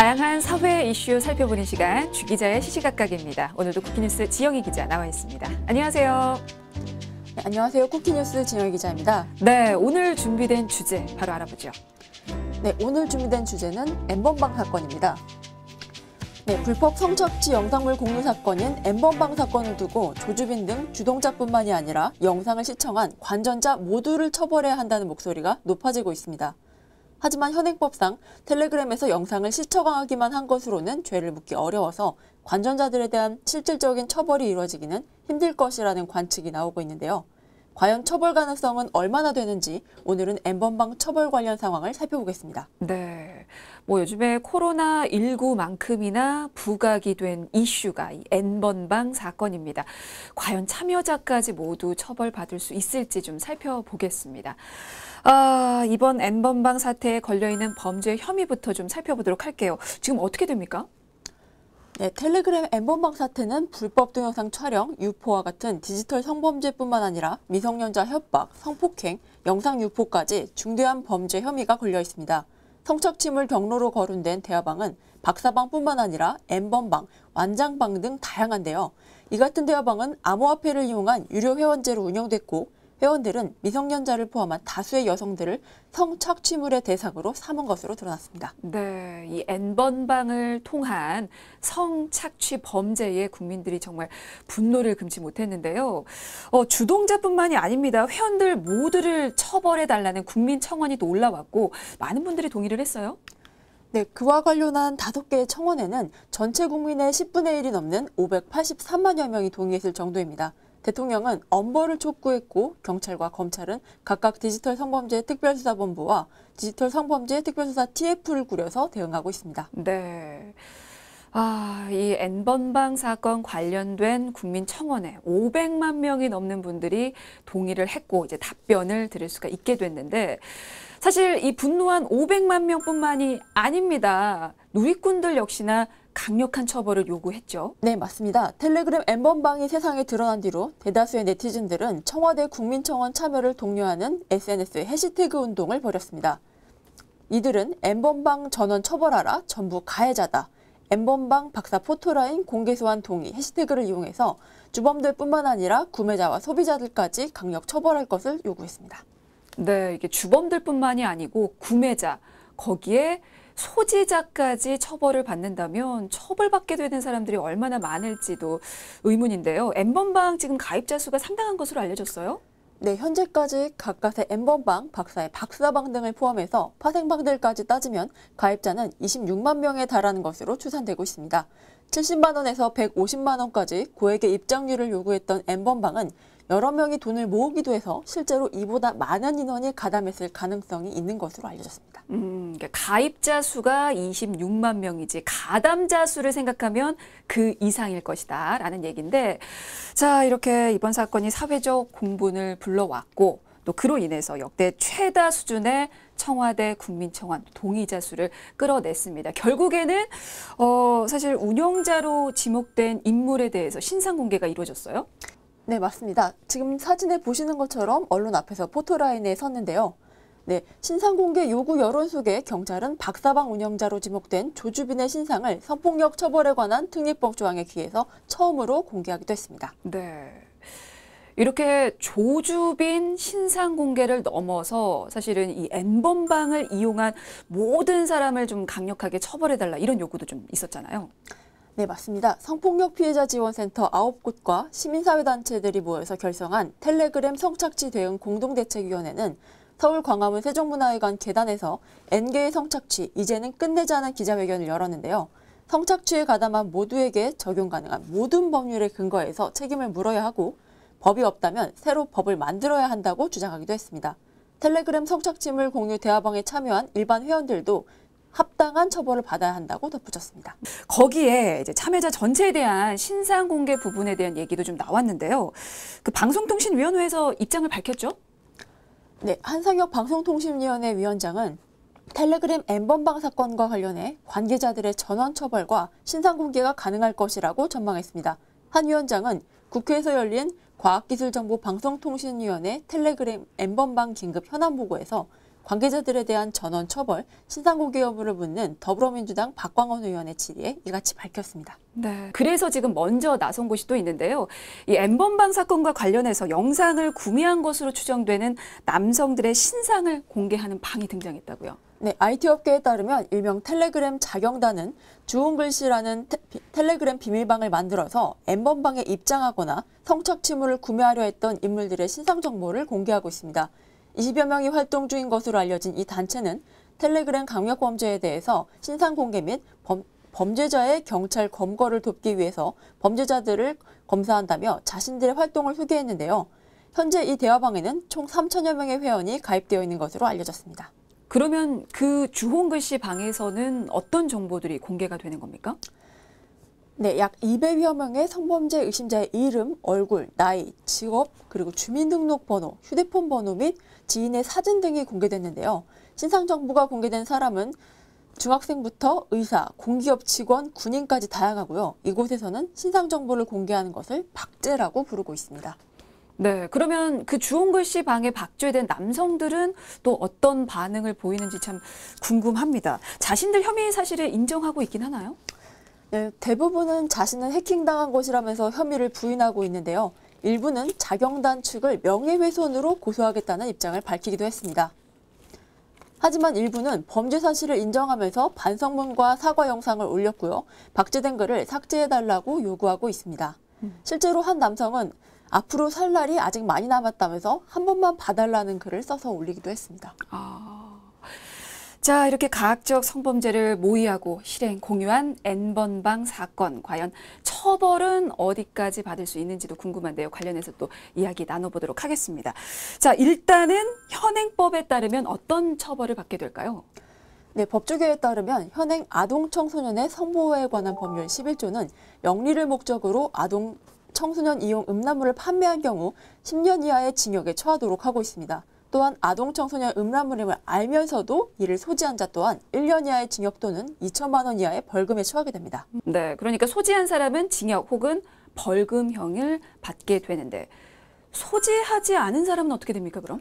다양한 사회 이슈 살펴보는 시간 주기자의 시시각각입니다. 오늘도 쿠키뉴스 지영희 기자 나와 있습니다. 안녕하세요. 네, 안녕하세요. 쿠키뉴스 지영희 기자입니다. 네, 오늘 준비된 주제 바로 알아보죠. 네, 오늘 준비된 주제는 엠번방 사건입니다. 네, 불법 성착취 영상물 공유 사건인 엠번방 사건을 두고 조주빈 등 주동자뿐만이 아니라 영상을 시청한 관전자 모두를 처벌해야 한다는 목소리가 높아지고 있습니다. 하지만 현행법상 텔레그램에서 영상을 시청하기만 한 것으로는 죄를 묻기 어려워서 관전자들에 대한 실질적인 처벌이 이뤄지기는 힘들 것이라는 관측이 나오고 있는데요. 과연 처벌 가능성은 얼마나 되는지 오늘은 엠번방 처벌 관련 상황을 살펴보겠습니다. 네. 뭐 요즘에 코로나19만큼이나 부각이 된 이슈가 이 N번방 사건입니다. 과연 참여자까지 모두 처벌받을 수 있을지 좀 살펴보겠습니다. 아, 이번 N번방 사태에 걸려있는 범죄 혐의부터 좀 살펴보도록 할게요. 지금 어떻게 됩니까? 네, 텔레그램 엠번방 사태는 불법 동영상 촬영, 유포와 같은 디지털 성범죄뿐만 아니라 미성년자 협박, 성폭행, 영상 유포까지 중대한 범죄 혐의가 걸려 있습니다. 성착취물 경로로 거론된 대화방은 박사방뿐만 아니라 엠번방, 완장방 등 다양한데요. 이 같은 대화방은 암호화폐를 이용한 유료 회원제로 운영됐고 회원들은 미성년자를 포함한 다수의 여성들을 성착취물의 대상으로 삼은 것으로 드러났습니다. 네, 이 N번방을 통한 성착취 범죄에 국민들이 정말 분노를 금치 못했는데요. 어, 주동자뿐만이 아닙니다. 회원들 모두를 처벌해달라는 국민 청원이 또 올라왔고 많은 분들이 동의를 했어요. 네, 그와 관련한 다섯 개의 청원에는 전체 국민의 10분의 1이 넘는 583만여 명이 동의했을 정도입니다. 대통령은 엄벌을 촉구했고 경찰과 검찰은 각각 디지털 성범죄 특별수사본부와 디지털 성범죄 특별수사 TF를 꾸려서 대응하고 있습니다. 네. 아, 이 N번방 사건 관련된 국민 청원에 500만 명이 넘는 분들이 동의를 했고 이제 답변을 들을 수가 있게 됐는데 사실 이 분노한 500만 명뿐만이 아닙니다. 누리꾼들 역시나 강력한 처벌을 요구했죠. 네, 맞습니다. 텔레그램 엠번방이 세상에 드러난 뒤로 대다수의 네티즌들은 청와대 국민청원 참여를 독려하는 SNS의 해시태그 운동을 벌였습니다. 이들은 엠번방 전원 처벌하라, 전부 가해자다, 엠번방 박사 포토라인 공개 소환 동의 해시태그를 이용해서 주범들뿐만 아니라 구매자와 소비자들까지 강력 처벌할 것을 요구했습니다. 네, 이게 주범들뿐만이 아니고 구매자, 거기에 소지자까지 처벌을 받는다면 처벌받게 되는 사람들이 얼마나 많을지도 의문인데요. 엠번방 지금 가입자 수가 상당한 것으로 알려졌어요? 네, 현재까지 각각의 엠번방, 박사의 박사방 등을 포함해서 파생방들까지 따지면 가입자는 26만 명에 달하는 것으로 추산되고 있습니다. 70만 원에서 150만 원까지 고액의 입장료를 요구했던 엠번방은 여러 명이 돈을 모으기도 해서 실제로 이보다 많은 인원이 가담했을 가능성이 있는 것으로 알려졌습니다. 음, 그러니까 가입자 수가 26만 명이지 가담자 수를 생각하면 그 이상일 것이다 라는 얘기인데 자 이렇게 이번 사건이 사회적 공분을 불러왔고 또 그로 인해서 역대 최다 수준의 청와대 국민청원 동의자 수를 끌어냈습니다. 결국에는 어, 사실 운영자로 지목된 인물에 대해서 신상 공개가 이루어졌어요. 네, 맞습니다. 지금 사진에 보시는 것처럼 언론 앞에서 포토라인에 섰는데요. 네, 신상 공개 요구 여론 속에 경찰은 박사방 운영자로 지목된 조주빈의 신상을 성폭력 처벌에 관한 특례법 조항에 기해서 처음으로 공개하기도 했습니다. 네. 이렇게 조주빈 신상 공개를 넘어서 사실은 이 N번방을 이용한 모든 사람을 좀 강력하게 처벌해달라 이런 요구도 좀 있었잖아요. 네, 맞습니다. 성폭력 피해자 지원센터 아홉 곳과 시민사회단체들이 모여서 결성한 텔레그램 성착취 대응 공동대책위원회는 서울 광화문 세종문화회관 계단에서 N개의 성착취, 이제는 끝내자는 기자회견을 열었는데요. 성착취에 가담한 모두에게 적용 가능한 모든 법률에 근거해서 책임을 물어야 하고 법이 없다면 새로 법을 만들어야 한다고 주장하기도 했습니다. 텔레그램 성착취물 공유 대화방에 참여한 일반 회원들도 합당한 처벌을 받아야 한다고 덧붙였습니다. 거기에 이제 참여자 전체에 대한 신상 공개 부분에 대한 얘기도 좀 나왔는데요. 그 방송통신위원회에서 입장을 밝혔죠? 네, 한상혁 방송통신위원회 위원장은 텔레그램 엠번방 사건과 관련해 관계자들의 전원 처벌과 신상 공개가 가능할 것이라고 전망했습니다. 한 위원장은 국회에서 열린 과학기술정보방송통신위원회 텔레그램 엠번방 긴급 현안 보고에서 관계자들에 대한 전원 처벌, 신상고기 여부를 묻는 더불어민주당 박광원 의원의 질의에 이같이 밝혔습니다. 네. 그래서 지금 먼저 나선 곳이 또 있는데요. 이 엠번방 사건과 관련해서 영상을 구매한 것으로 추정되는 남성들의 신상을 공개하는 방이 등장했다고요. 네, IT 업계에 따르면 일명 텔레그램 자경단은 주운 글씨라는 테, 텔레그램 비밀방을 만들어서 엠번방에 입장하거나 성착취물을 구매하려 했던 인물들의 신상 정보를 공개하고 있습니다. 20여 명이 활동 중인 것으로 알려진 이 단체는 텔레그램 강력 범죄에 대해서 신상 공개 및 범, 범죄자의 경찰 검거를 돕기 위해서 범죄자들을 검사한다며 자신들의 활동을 소개했는데요. 현재 이 대화방에는 총 3천여 명의 회원이 가입되어 있는 것으로 알려졌습니다. 그러면 그 주홍글씨 방에서는 어떤 정보들이 공개가 되는 겁니까? 네, 약 200여 명의 성범죄 의심자의 이름, 얼굴, 나이, 직업, 그리고 주민등록번호, 휴대폰 번호 및 지인의 사진 등이 공개됐는데요. 신상 정보가 공개된 사람은 중학생부터 의사, 공기업 직원, 군인까지 다양하고요. 이곳에서는 신상 정보를 공개하는 것을 박제라고 부르고 있습니다. 네, 그러면 그 주홍 글씨 방에 박제된 남성들은 또 어떤 반응을 보이는지 참 궁금합니다. 자신들 혐의 사실을 인정하고 있긴 하나요? 네, 대부분은 자신은 해킹당한 것이라면서 혐의를 부인하고 있는데요. 일부는 자경단 측을 명예훼손으로 고소하겠다는 입장을 밝히기도 했습니다. 하지만 일부는 범죄 사실을 인정하면서 반성문과 사과 영상을 올렸고요. 박제된 글을 삭제해달라고 요구하고 있습니다. 음. 실제로 한 남성은 앞으로 살 날이 아직 많이 남았다면서 한 번만 봐달라는 글을 써서 올리기도 했습니다. 아... 자, 이렇게 가학적 성범죄를 모의하고 실행, 공유한 N번방 사건. 과연 처벌은 어디까지 받을 수 있는지도 궁금한데요. 관련해서 또 이야기 나눠보도록 하겠습니다. 자, 일단은 현행법에 따르면 어떤 처벌을 받게 될까요? 네, 법조계에 따르면 현행 아동 청소년의 성보호에 관한 법률 11조는 영리를 목적으로 아동 청소년 이용 음란물을 판매한 경우 10년 이하의 징역에 처하도록 하고 있습니다. 또한 아동 청소년 음란물임을 알면서도 이를 소지한 자 또한 1년 이하의 징역 또는 2천만 원 이하의 벌금에 처하게 됩니다. 네, 그러니까 소지한 사람은 징역 혹은 벌금형을 받게 되는데 소지하지 않은 사람은 어떻게 됩니까 그럼?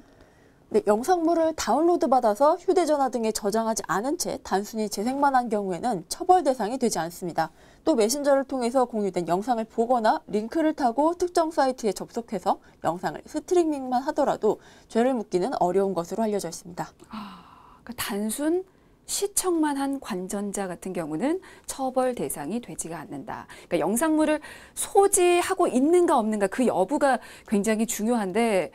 네, 영상물을 다운로드 받아서 휴대전화 등에 저장하지 않은 채 단순히 재생만 한 경우에는 처벌 대상이 되지 않습니다. 또 메신저를 통해서 공유된 영상을 보거나 링크를 타고 특정 사이트에 접속해서 영상을 스트리밍만 하더라도 죄를 묻기는 어려운 것으로 알려져 있습니다. 아, 그러니까 단순 시청만 한 관전자 같은 경우는 처벌 대상이 되지가 않는다. 그러니까 영상물을 소지하고 있는가 없는가 그 여부가 굉장히 중요한데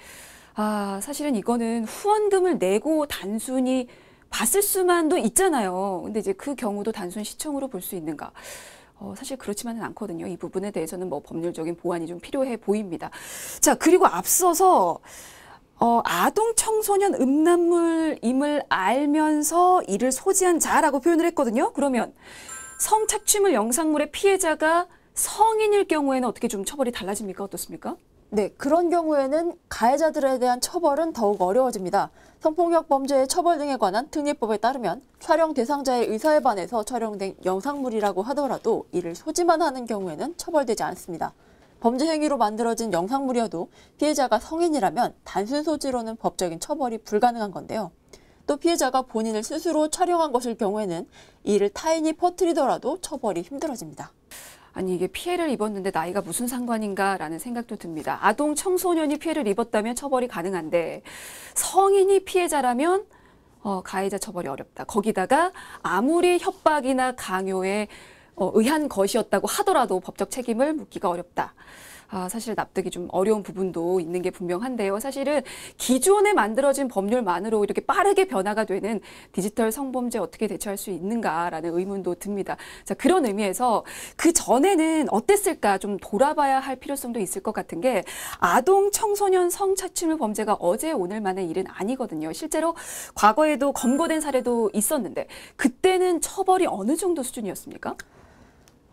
아, 사실은 이거는 후원금을 내고 단순히 봤을 수만도 있잖아요. 근데 이제 그 경우도 단순 시청으로 볼 수 있는가? 어, 사실 그렇지만은 않거든요. 이 부분에 대해서는 뭐 법률적인 보완이 좀 필요해 보입니다. 자, 그리고 앞서서 어, 아동 청소년 음란물임을 알면서 이를 소지한 자라고 표현을 했거든요. 그러면 성착취물 영상물의 피해자가 성인일 경우에는 어떻게 좀 처벌이 달라집니까? 어떻습니까? 네, 그런 경우에는 가해자들에 대한 처벌은 더욱 어려워집니다. 성폭력 범죄의 처벌 등에 관한 특례법에 따르면 촬영 대상자의 의사에 반해서 촬영된 영상물이라고 하더라도 이를 소지만 하는 경우에는 처벌되지 않습니다. 범죄 행위로 만들어진 영상물이어도 피해자가 성인이라면 단순 소지로는 법적인 처벌이 불가능한 건데요. 또 피해자가 본인을 스스로 촬영한 것일 경우에는 이를 타인이 퍼뜨리더라도 처벌이 힘들어집니다. 아니 이게 피해를 입었는데 나이가 무슨 상관인가라는 생각도 듭니다. 아동 청소년이 피해를 입었다면 처벌이 가능한데 성인이 피해자라면 어, 가해자 처벌이 어렵다. 거기다가 아무리 협박이나 강요에 어, 의한 것이었다고 하더라도 법적 책임을 묻기가 어렵다. 아, 사실 납득이 좀 어려운 부분도 있는 게 분명한데요. 사실은 기존에 만들어진 법률만으로 이렇게 빠르게 변화가 되는 디지털 성범죄 어떻게 대처할 수 있는가라는 의문도 듭니다. 자, 그런 의미에서 그 전에는 어땠을까 좀 돌아봐야 할 필요성도 있을 것 같은 게 아동 청소년 성착취물 범죄가 어제 오늘만의 일은 아니거든요. 실제로 과거에도 검거된 사례도 있었는데 그때는 처벌이 어느 정도 수준이었습니까?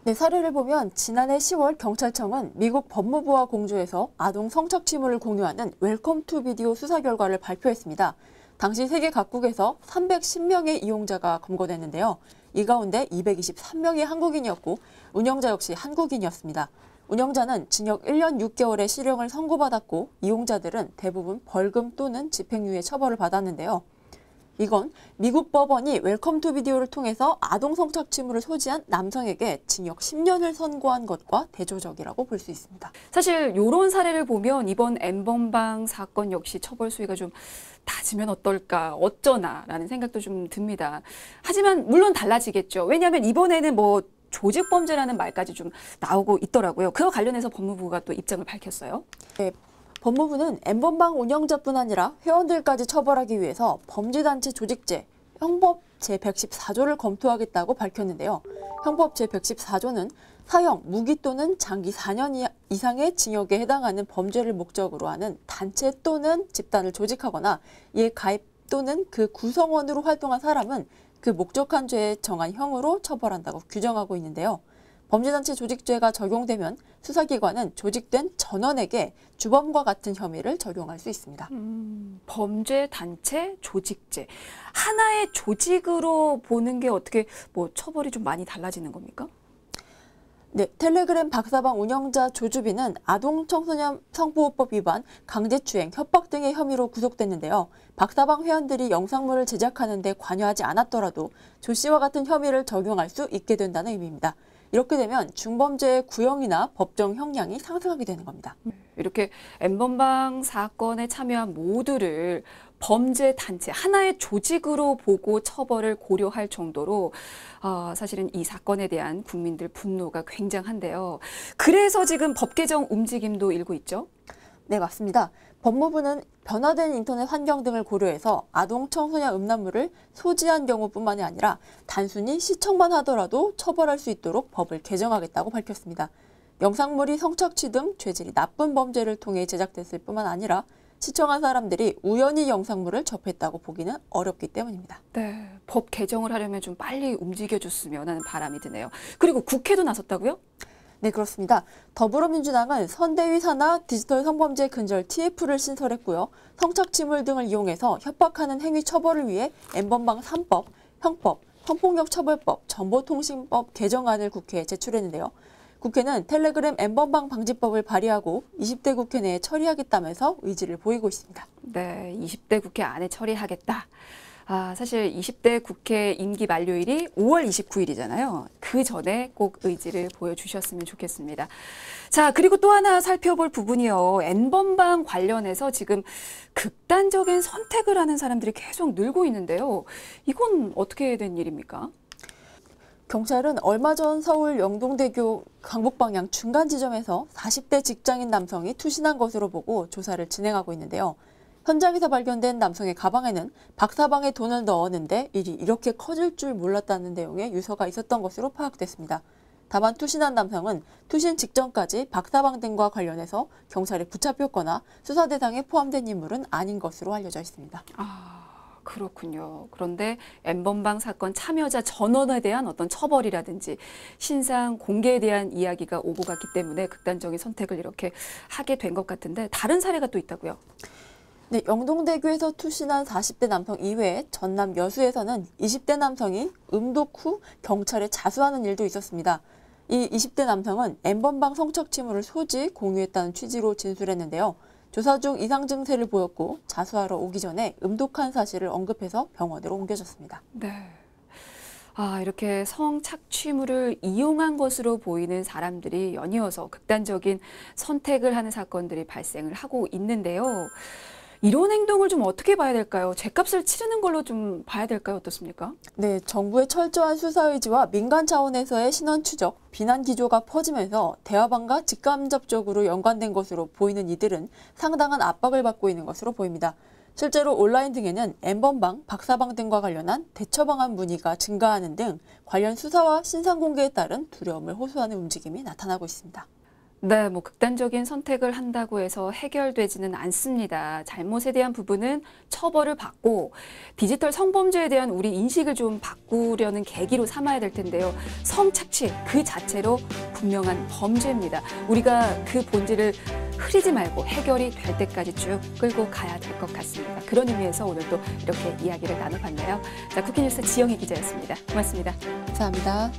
네, 사례를 보면 지난해 10월 경찰청은 미국 법무부와 공조해서 아동 성착취물을 공유하는 웰컴 투 비디오 수사 결과를 발표했습니다. 당시 세계 각국에서 310명의 이용자가 검거됐는데요. 이 가운데 223명이 한국인이었고 운영자 역시 한국인이었습니다. 운영자는 징역 1년 6개월의 실형을 선고받았고 이용자들은 대부분 벌금 또는 집행유예 처벌을 받았는데요. 이건 미국 법원이 웰컴 투 비디오를 통해서 아동 성착취물을 소지한 남성에게 징역 10년을 선고한 것과 대조적이라고 볼 수 있습니다. 사실 이런 사례를 보면 이번 엠번방 사건 역시 처벌 수위가 좀 다지면 어떨까 어쩌나라는 생각도 좀 듭니다. 하지만 물론 달라지겠죠. 왜냐하면 이번에는 뭐 조직범죄라는 말까지 좀 나오고 있더라고요. 그와 관련해서 법무부가 또 입장을 밝혔어요. 네, 법무부는 엠번방 운영자뿐 아니라 회원들까지 처벌하기 위해서 범죄단체 조직제 형법 제114조를 검토하겠다고 밝혔는데요. 형법 제114조는 사형, 무기 또는 장기 4년 이상의 징역에 해당하는 범죄를 목적으로 하는 단체 또는 집단을 조직하거나 이에 가입 또는 그 구성원으로 활동한 사람은 그 목적한 죄에 정한 형으로 처벌한다고 규정하고 있는데요. 범죄단체 조직죄가 적용되면 수사기관은 조직된 전원에게 주범과 같은 혐의를 적용할 수 있습니다. 음, 범죄 단체 조직죄 하나의 조직으로 보는 게 어떻게 뭐 처벌이 좀 많이 달라지는 겁니까? 네, 텔레그램 박사방 운영자 조주빈은 아동 청소년 성보호법 위반, 강제추행, 협박 등의 혐의로 구속됐는데요. 박사방 회원들이 영상물을 제작하는 데 관여하지 않았더라도 조 씨와 같은 혐의를 적용할 수 있게 된다는 의미입니다. 이렇게 되면 중범죄의 구형이나 법정 형량이 상승하게 되는 겁니다. 이렇게 엠번방 사건에 참여한 모두를 범죄 단체 하나의 조직으로 보고 처벌을 고려할 정도로 어, 사실은 이 사건에 대한 국민들 분노가 굉장한데요. 그래서 지금 법 개정 움직임도 일고 있죠. 네, 맞습니다. 법무부는 변화된 인터넷 환경 등을 고려해서 아동 청소년 음란물을 소지한 경우뿐만이 아니라 단순히 시청만 하더라도 처벌할 수 있도록 법을 개정하겠다고 밝혔습니다. 영상물이 성착취 등 죄질이 나쁜 범죄를 통해 제작됐을 뿐만 아니라 시청한 사람들이 우연히 영상물을 접했다고 보기는 어렵기 때문입니다. 네, 법 개정을 하려면 좀 빨리 움직여줬으면 하는 바람이 드네요. 그리고 국회도 나섰다고요? 네, 그렇습니다. 더불어민주당은 선대위 산하 디지털 성범죄 근절 TF를 신설했고요. 성착취물 등을 이용해서 협박하는 행위 처벌을 위해 엠번방 3법, 형법, 성폭력 처벌법, 정보통신법 개정안을 국회에 제출했는데요. 국회는 텔레그램 엠번방 방지법을 발의하고 20대 국회 내에 처리하겠다면서 의지를 보이고 있습니다. 네, 20대 국회 안에 처리하겠다. 아, 사실 20대 국회 임기 만료일이 5월 29일이잖아요. 그 전에 꼭 의지를 보여주셨으면 좋겠습니다. 자, 그리고 또 하나 살펴볼 부분이요. N번방 관련해서 지금 극단적인 선택을 하는 사람들이 계속 늘고 있는데요. 이건 어떻게 된 일입니까? 경찰은 얼마 전 서울 영동대교 강북방향 중간 지점에서 40대 직장인 남성이 투신한 것으로 보고 조사를 진행하고 있는데요. 현장에서 발견된 남성의 가방에는 박사방에 돈을 넣었는데 일이 이렇게 커질 줄 몰랐다는 내용의 유서가 있었던 것으로 파악됐습니다. 다만 투신한 남성은 투신 직전까지 박사방 등과 관련해서 경찰에 붙잡혔거나 수사 대상에 포함된 인물은 아닌 것으로 알려져 있습니다. 아... 그렇군요. 그런데 엠번방 사건 참여자 전원에 대한 어떤 처벌이라든지 신상 공개에 대한 이야기가 오고 갔기 때문에 극단적인 선택을 이렇게 하게 된 것 같은데 다른 사례가 또 있다고요? 네, 영동대교에서 투신한 40대 남성 이외에 전남 여수에서는 20대 남성이 음독 후 경찰에 자수하는 일도 있었습니다. 이 20대 남성은 N번방 성착취물을 소지, 공유했다는 취지로 진술했는데요. 조사 중 이상 증세를 보였고 자수하러 오기 전에 음독한 사실을 언급해서 병원으로 옮겨졌습니다. 네. 아, 이렇게 성착취물을 이용한 것으로 보이는 사람들이 연이어서 극단적인 선택을 하는 사건들이 발생을 하고 있는데요. 이런 행동을 좀 어떻게 봐야 될까요? 죗값을 치르는 걸로 좀 봐야 될까요? 어떻습니까? 네, 정부의 철저한 수사 의지와 민간 차원에서의 신원 추적, 비난 기조가 퍼지면서 대화방과 직감접적으로 연관된 것으로 보이는 이들은 상당한 압박을 받고 있는 것으로 보입니다. 실제로 온라인 등에는 엠번방, 박사방 등과 관련한 대처 방안 문의가 증가하는 등 관련 수사와 신상 공개에 따른 두려움을 호소하는 움직임이 나타나고 있습니다. 네, 뭐 극단적인 선택을 한다고 해서 해결되지는 않습니다. 잘못에 대한 부분은 처벌을 받고 디지털 성범죄에 대한 우리 인식을 좀 바꾸려는 계기로 삼아야 될 텐데요. 성착취 그 자체로 분명한 범죄입니다. 우리가 그 본질을 흐리지 말고 해결이 될 때까지 쭉 끌고 가야 될 것 같습니다. 그런 의미에서 오늘도 이렇게 이야기를 나눠봤네요. 자, 쿠키뉴스 지영희 기자였습니다. 고맙습니다. 감사합니다.